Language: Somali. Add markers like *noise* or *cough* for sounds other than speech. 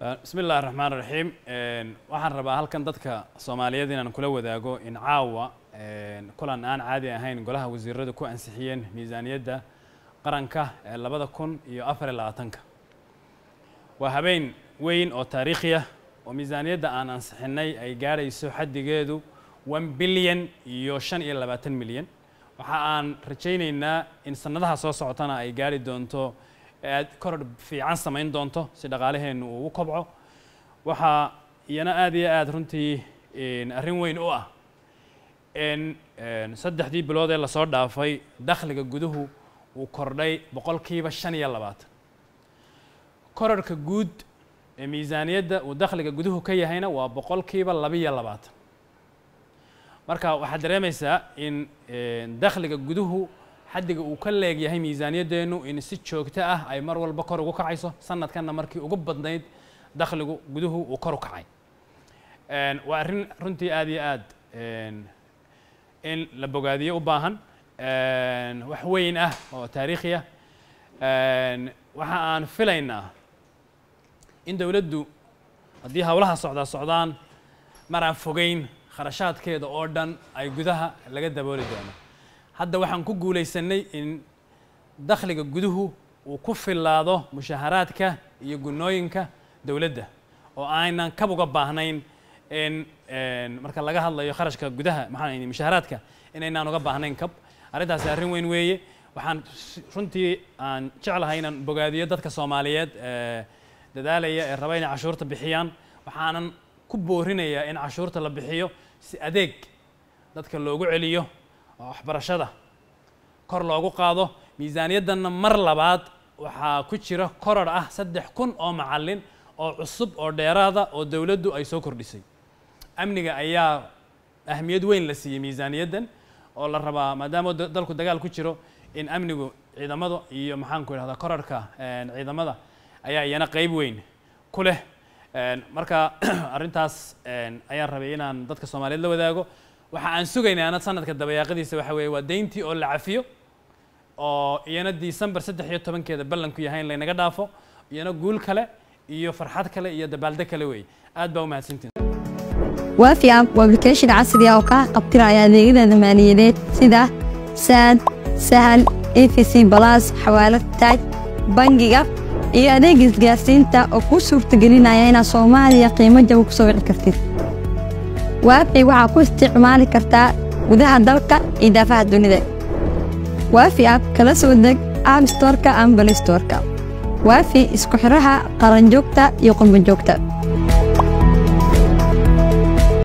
bismi illahi raxmaan raxiim waxaan rabaa halkan dadka soomaaliyeed inaan kula wadaago in caawa kulan aan caadi ahayn golaha wasiiradu ku ansixiyeen miisaaniyadda qaranka ee labada kun iyo afar afariyo labaatanka waa habeen weyn oo taariikhi ah oo miisaaniyadda aan ansixinay ay gaadhayso xaddigeedu one bilyan iyo shan iyo labaatan milyan waxa aan rajaynaynaa in sannadaha soo socotana ay gaadhi doonto ee aad koror fiican samayn doonto si dhaqaalaheennu uu u kobco waxaa iyana aada iyo aad runtii arrin weyn u ah in saddexdii bilood ee lasoo dhaafay dakhliga guduhu uu kordhay boqolkiiba shan iyo labaatan korarka guud ee miisaaniyadda uu dakhliga guduhu ka yahayna waa boqolkiiba labiyo labaatan marka waxaad dareemaysaa in dakhliga guduhu xaddiga uu ka leegyahay miisaaniyaddeennu in si joogto ah ay mar walba kor ugu kacayso sanadkanna markii ugu badnayd dakhligu guduhu uu kor u kacay waa arrin runtii aad iyo aad in la bogaadiyo u baahan wax weyn ah oo taariikhi ah waxa aan filaynaa in dowladdu haddii howlaha socdaa socdaan maraan fogeyn kharashaadkeeda oo dhan ay gudaha laga dabooli doono hadda waxaan ku guulaysanay in dakhliga guduhu uu ku fillaado mushaharaadka iyo gunooyinka dowladda oo aanan kab uga baahnayn in marka laga hadlayo kharashka gudaha maxaan mushaharaadka inaynaan uga baahnayn kab arrintaasi arrin weyn weeye waxaan runtii aan jeclahay inaan bogaadiyo dadka soomaaliyeed dadaalaya ee raba inay cashuurta bixiyaan waxaanan ku boorinayaa in cashuurta la bixiyo si adeeg dadka loogu celiyo waxbarashada kor loogu qaado miisaaniyaddanna mar labaad waxaa ku jira koror ah saddex kun oo macalin oo cusub oo dheeraada oo dowladdu ay soo kordhisay amniga ayaa ahmiyad weyn la siiyey miisaaniyaddan oo la rabaa maadaama dalku dagaal ku jiro in amnigu ciidamada iyo maxaanku idhahdaa korarhka ciidamada ayaa iyana qeyb weyn ku leh marka *clears throat* arrintaas ayaan rabay inaan dadka soomaaliyeed la wadaago waxa aan sugaynay anad sanadka dabayaaqadiisa waxa weeye waa dayntii oo la cafiyo oo iyana december saddex iyo tobankeeda ballanku yahay in laynaga dhaafo iyana guul kale iyo farxad kale iyo dabaalde kale weeye aad baa umahadsantiin waafi app waa application casri ah oo kaa qabtiraya adeegyada maaliyadeed sida saad sahal efc balas xawaalad taaj bangiga iyo adeeg isgaarsiinta oo kuu suurtagelinaya inaad soomaaliya qiimo jaba ku soo wici kartid waafi waxaa ku isticmaali kartaa gudaha dalka iyo daafaha dunida waafi app kala soo deg aabstorka ama balestorka waafi isku xidhaha qaranjoogta iyo qurbanjoogta